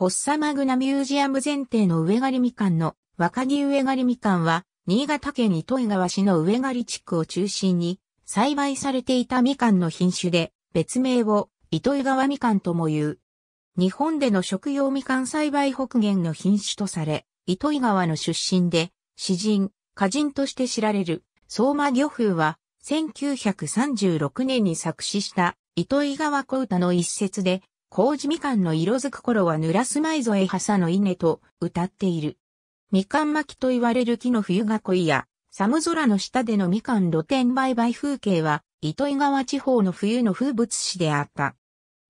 ホッサマグナミュージアム前提の植狩りみかんの若木植狩りみかんは、新潟県糸魚川市の植狩地区を中心に栽培されていたみかんの品種で、別名を糸魚川みかんとも言う。日本での食用みかん栽培北限の品種とされ、糸魚川の出身で、詩人、歌人として知られる、相馬漁風は、1936年に作詞した、糸魚川小唄の一節で、麹みかんの色づく頃は濡らすまいぞえはさの稲と歌っている。みかん巻きと言われる木の冬囲いや、寒空の下でのみかん露天売買風景は、糸井川地方の冬の風物詩であった。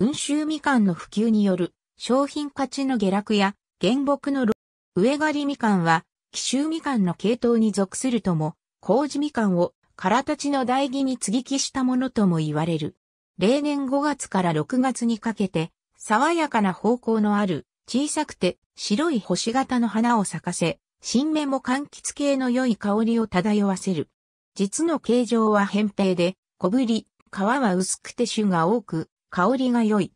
温州みかんの普及による商品価値の下落や原木の植え刈りみかんは、紀州みかんの系統に属するとも、麹みかんを空たちの代議に継ぎ木したものとも言われる。例年5月から6月にかけて、爽やかな方向のある、小さくて白い星型の花を咲かせ、新芽も柑橘系の良い香りを漂わせる。実の形状は扁平で、小ぶり、皮は薄くて種が多く、香りが良い。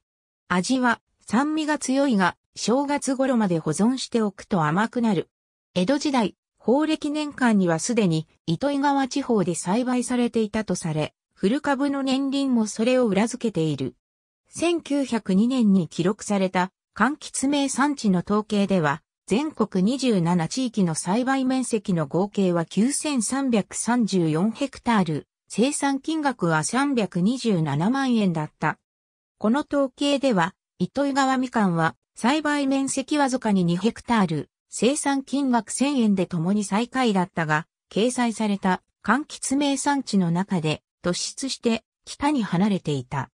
味は酸味が強いが、正月頃まで保存しておくと甘くなる。江戸時代、法暦年間にはすでに糸魚川地方で栽培されていたとされ、古株の年輪もそれを裏付けている。1902年に記録された、柑橘名産地の統計では、全国27地域の栽培面積の合計は9334ヘクタール、生産金額は327万円だった。この統計では、糸魚川みかんは栽培面積わずかに2ヘクタール、生産金額1000円で共に最下位だったが、掲載された柑橘名産地の中で突出して北に離れていた。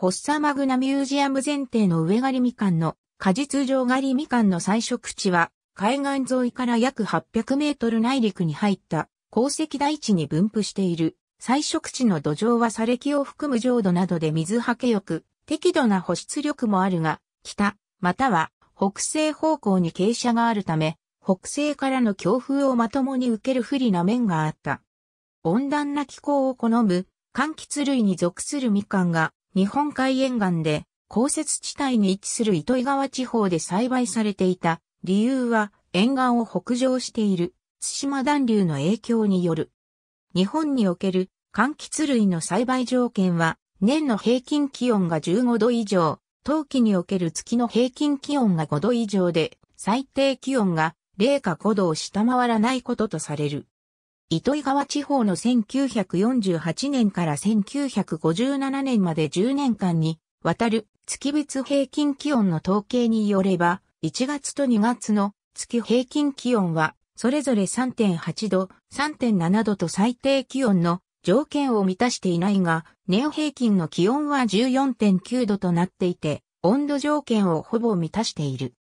フォッサマグナミュージアム前提の上狩りみかんの果実上狩りみかんの採食地は海岸沿いから約800メートル内陸に入った鉱石大地に分布している採食地の土壌は砂礫を含む浄土などで水はけよく適度な保湿力もあるが北または北西方向に傾斜があるため北西からの強風をまともに受ける不利な面があった。温暖な気候を好む柑橘類に属するみかんが日本海沿岸で降雪地帯に位置する糸魚川地方で栽培されていた理由は沿岸を北上している津島暖流の影響による。日本における柑橘類の栽培条件は年の平均気温が15度以上、冬季における月の平均気温が5度以上で最低気温が0か5度を下回らないこととされる。糸井川地方の1948年から1957年まで10年間に渡る月別平均気温の統計によれば、1月と2月の月平均気温は、それぞれ3.8度、3.7度と最低気温の条件を満たしていないが、年平均の気温は14.9度となっていて、温度条件をほぼ満たしている。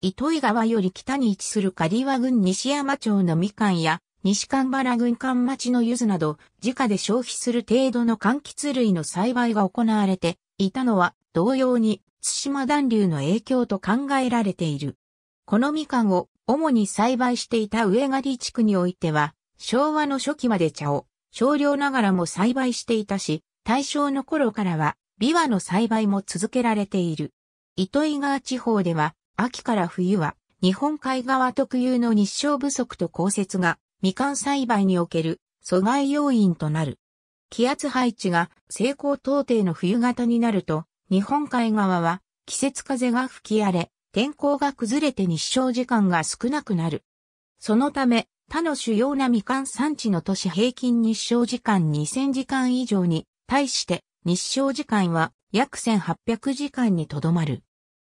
糸井川より北に位置する刈羽郡西山町のみかんや、西神原軍艦町の柚子など、自家で消費する程度の柑橘類の栽培が行われていたのは、同様に、津島暖流の影響と考えられている。このみかんを主に栽培していた上狩地区においては、昭和の初期まで茶を少量ながらも栽培していたし、大正の頃からは、ビワの栽培も続けられている。糸井川地方では、秋から冬は、日本海側特有の日照不足と降雪がみかん栽培における阻害要因となる。気圧配置が西高東低の冬型になると、日本海側は季節風が吹き荒れ、天候が崩れて日照時間が少なくなる。そのため、他の主要なみかん産地の都市平均日照時間2000時間以上に対して日照時間は約1800時間にとどまる。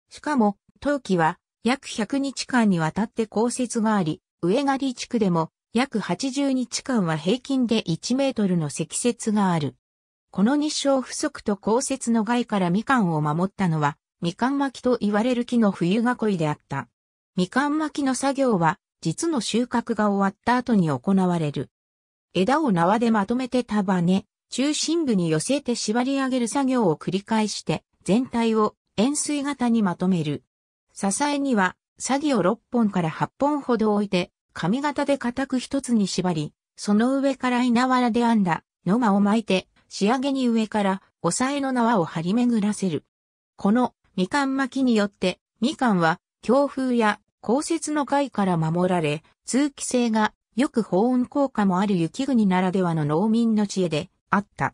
しかも、冬季は約100日間にわたって降雪があり、上狩地区でも約80日間は平均で1メートルの積雪がある。この日照不足と降雪の害からみかんを守ったのは、みかん巻きと言われる木の冬囲いであった。みかん巻きの作業は、実の収穫が終わった後に行われる。枝を縄でまとめて束ね、中心部に寄せて縛り上げる作業を繰り返して、全体を円錐型にまとめる。支えには、作業を6本から8本ほど置いて、髪型で固く一つに縛り、その上から稲わらで編んだ野間を巻いて、仕上げに上から押さえの縄を張り巡らせる。このみかん巻きによって、みかんは強風や降雪の害から守られ、通気性がよく保温効果もある雪国ならではの農民の知恵であった。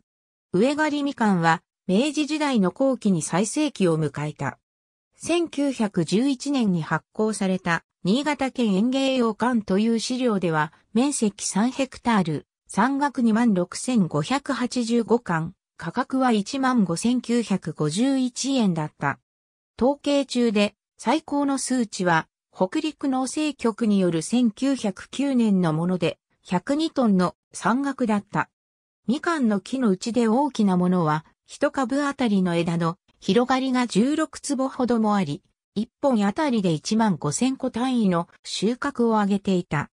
植狩りみかんは明治時代の後期に最盛期を迎えた。1911年に発行された新潟県園芸用館という資料では、面積3ヘクタール、山岳26,585館、価格は15,951円だった。統計中で最高の数値は、北陸農政局による1909年のもので、102トンの山岳だった。みかんの木のうちで大きなものは、一株あたりの枝の広がりが16坪ほどもあり、1本あたりで1万5000個単位の収穫を上げていた。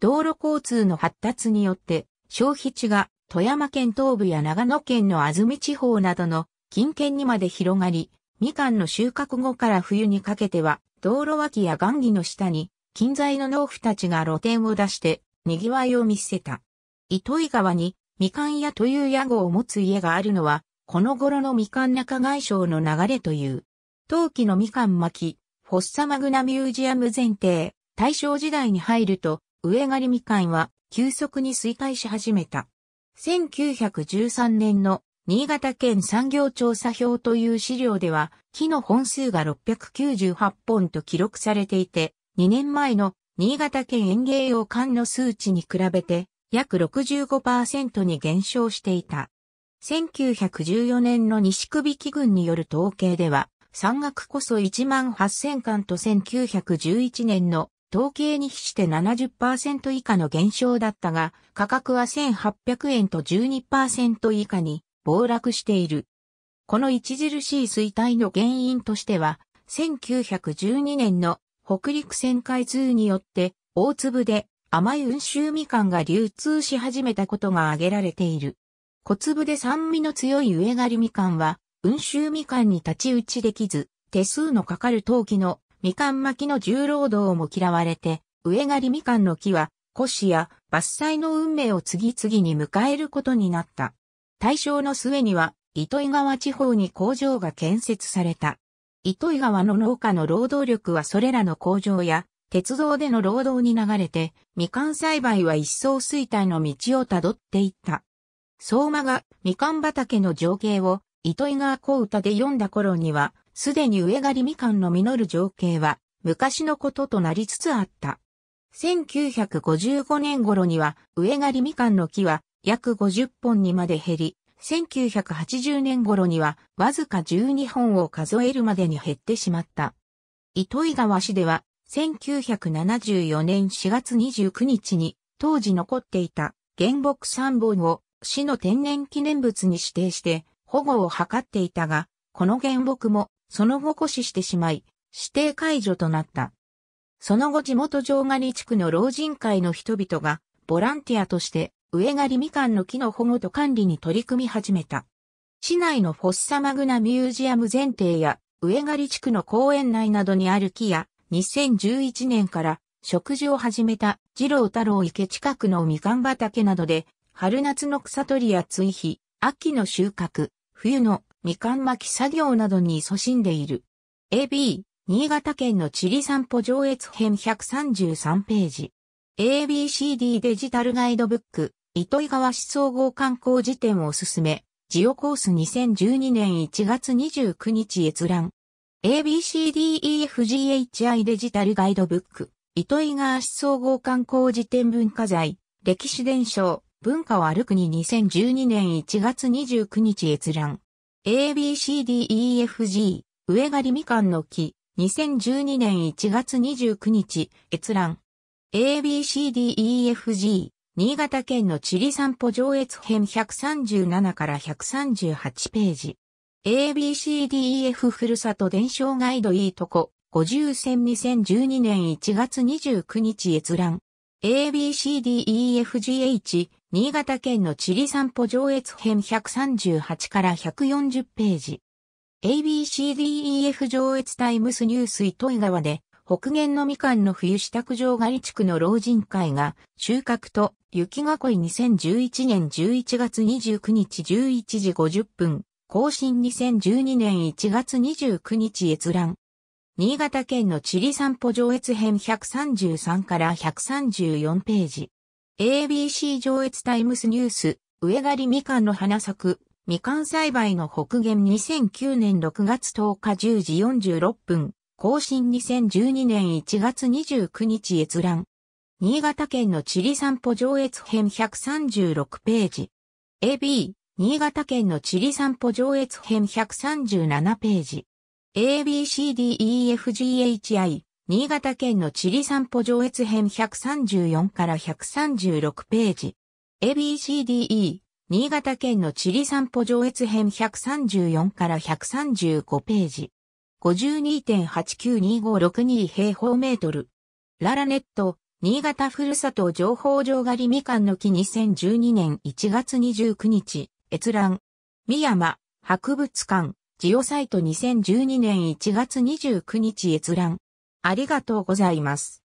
道路交通の発達によって、消費地が富山県東部や長野県の安住地方などの近県にまで広がり、みかんの収穫後から冬にかけては、道路脇や岩木の下に、近在の農夫たちが露店を出して、賑わいを見せた。糸井川に、みかん屋という屋号を持つ家があるのは、この頃のみかん中外省の流れという。陶器のみかん巻、フォッサマグナミュージアム前提、大正時代に入ると、植狩りみかんは急速に衰退し始めた。1913年の新潟県産業調査表という資料では、木の本数が698本と記録されていて、2年前の新潟県園芸用館の数値に比べて、約65%に減少していた。1914年の西首木軍による統計では、山岳こそ1万8000巻と1911年の統計に比して70%以下の減少だったが、価格は1800円と12%以下に暴落している。この著しい衰退の原因としては、1912年の北陸旋回通によって大粒で甘い温州みかんが流通し始めたことが挙げられている。小粒で酸味の強い植狩りみかんは、温州みかんに立ち打ちできず、手数のかかる陶器のみかん巻きの重労働も嫌われて、植狩りみかんの木は、古紙や伐採の運命を次々に迎えることになった。大正の末には、糸魚川地方に工場が建設された。糸魚川の農家の労働力はそれらの工場や、鉄道での労働に流れて、みかん栽培は一層衰退の道をたどっていった。相馬がみかん畑の情景を糸井川小歌で読んだ頃には、すでに植狩りみかんの実る情景は昔のこととなりつつあった。1955年頃には植狩りみかんの木は約50本にまで減り、1980年頃にはわずか12本を数えるまでに減ってしまった。糸井川市では1974年4月29日に当時残っていた原木3本を市の天然記念物に指定して保護を図っていたが、この原木もその後枯死してしまい、指定解除となった。その後地元上狩地区の老人会の人々がボランティアとして植狩りみかんの木の保護と管理に取り組み始めた。市内のフォッサマグナミュージアム前提や植狩地区の公園内などにある木や2011年から植樹を始めた二郎太郎池近くのみかん畑などで春夏の草取りや追肥、秋の収穫、冬のみかん巻き作業などに勤しんでいる。AB、新潟県の地理散歩上越編133ページ。ABCD デジタルガイドブック、糸井川市総合観光辞典をおすすめ、ジオコース2012年1月29日閲覧。ABCDEFGHI デジタルガイドブック、糸井川市総合観光辞典文化財、歴史伝承、文化を歩くに2012年1月29日閲覧。ABCDEFG、上狩りみかんの木、2012年1月29日、閲覧。ABCDEFG、新潟県の地理散歩上越編137から138ページ。ABCDEF ふるさと伝承ガイドいいとこ、50選2012年1月29日閲覧。ABCDEFGH、新潟県の地理散歩上越編138から140ページ。ABCDEF 上越タイムスニュース糸井川で、北限のみかんの冬支度場狩り地区の老人会が、収穫と雪囲い2011年11月29日11時50分、更新2012年1月29日閲覧。新潟県の地理散歩上越編133から134ページ。ABC 上越タイムスニュース、植狩みかんの花咲く、みかん栽培の北限2009年6月10日10時46分、更新2012年1月29日閲覧。新潟県の地理散歩上越編136ページ。AB、新潟県の地理散歩上越編137ページ。ABCDEFGHI、新潟県の地理散歩上越編134から136ページ。ABCDE、新潟県の地理散歩上越編134から135ページ。52.89256 2平方メートル。ララネット、新潟ふるさと情報上狩りみかんの木2012年1月29日、閲覧。三山、博物館、ジオサイト2012年1月29日閲覧。ありがとうございます。